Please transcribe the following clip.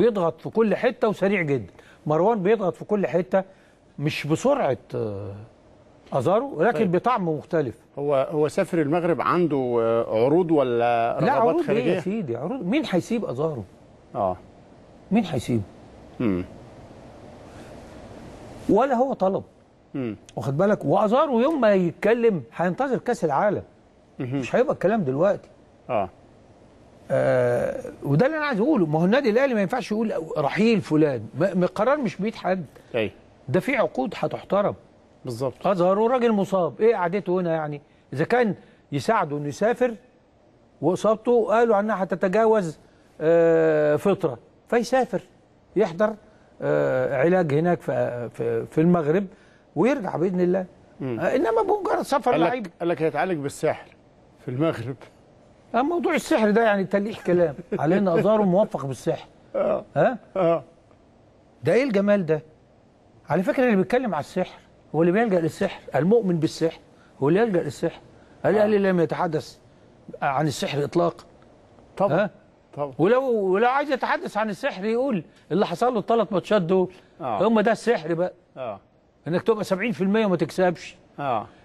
بيضغط في كل حته وسريع جدا مروان بيضغط في كل حته مش بسرعه آه، ازارو ولكن طيب. بطعم مختلف هو هو سافر المغرب عنده عروض ولا رغبات لا عروض خارجيه ايه يا سيدي عروض مين هيسيب ازارو اه مين هيسيبه امم ولا هو طلب امم واخد بالك وازارو يوم ما يتكلم هينتظر كاس العالم مم. مش هيبقى الكلام دلوقتي اه آه وده اللي انا عايز اقوله ما هو النادي الاهلي ما ينفعش يقول رحيل فلان القرار مش بيد حد ايوه ده في عقود هتحترم بالظبط اظهر وراجل مصاب ايه قعدته هنا يعني اذا كان يساعده انه يسافر واصابته قالوا عنها هتتجاوز آه فتره فيسافر يحضر آه علاج هناك في في المغرب ويرجع باذن الله مم. آه، انما بمجرد سفر لعيب قال لك هيتعالج بالساحل في المغرب آه، موضوع السحر ده يعني تلقيح كلام علينا أزاره موفق بالسحر اه ها اه ده ايه الجمال ده على فكره اللي بيتكلم على السحر هو اللي بيلجا للسحر المؤمن بالسحر هو اللي يلجا للسحر هل آه. لم يتحدث عن السحر اطلاقا طبعا ها؟ طبعا ولو ولو عايز يتحدث عن السحر يقول اللي حصل له الثلاث ماتشات دول آه. هم ده السحر بقى اه انك تبقى 70% وما تكسبش اه